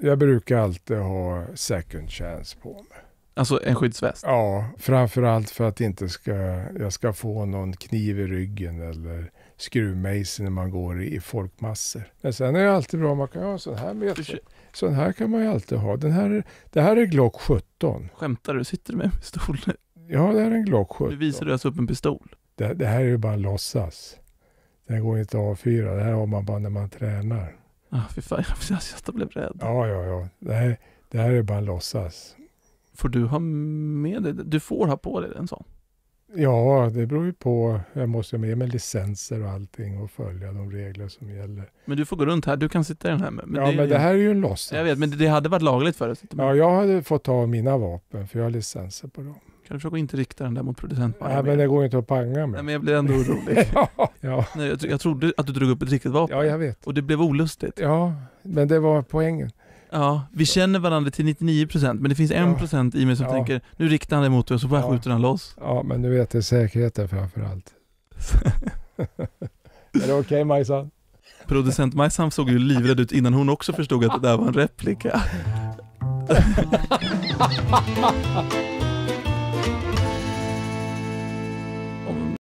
jag brukar alltid ha second chance på mig. Alltså en skyddsväst? Ja, framförallt för att inte ska, jag ska få någon kniv i ryggen eller skruvmejsel när man går i, folkmassor. Men sen är det alltid bra om man kan ha en sån här med sig. Sån här kan man ju alltid ha. Den här, det här är Glock 17. Skämtar du? Sitter du med en pistol? Ja, det här är en Glock 17. Nu visar du alltså upp en pistol? Det, det här är ju bara en låtsas. Den går inte att avfyra. Det här har man bara när man tränar. Ah, fy fan, jag satt blev rädd. Ja, ja, ja. Det här, det här är bara en låtsas. Får du ha med dig? Du får ha på dig en sån? Ja, det beror ju på. Jag måste ju med mig licenser och allting och följa de regler som gäller. Men du får gå runt här, du kan sitta i den här. Men ja, det men det här är ju en låtsas. Jag vet, men det hade varit lagligt för dig. Ja, jag hade fått ta mina vapen för jag har licenser på dem. Kan du försöka inte rikta den där mot producenten? Nej, men det går inte att panga med. Nej, men jag blir ändå orolig. ja, Nej, jag, jag trodde att du drog upp ett riktigt vapen. Ja, jag vet. Och det blev olustigt. Ja, men det var poängen. Ja, vi så. känner varandra till 99% men det finns 1% ja. i mig som ja. tänker nu riktar han det mot mig och så bara ja. skjuter han loss. Ja, men du vet det är säkerheten framförallt. är det okej okay, Majsan? Producent Majsan såg ju livrädd ut innan hon också förstod att det där var en replika.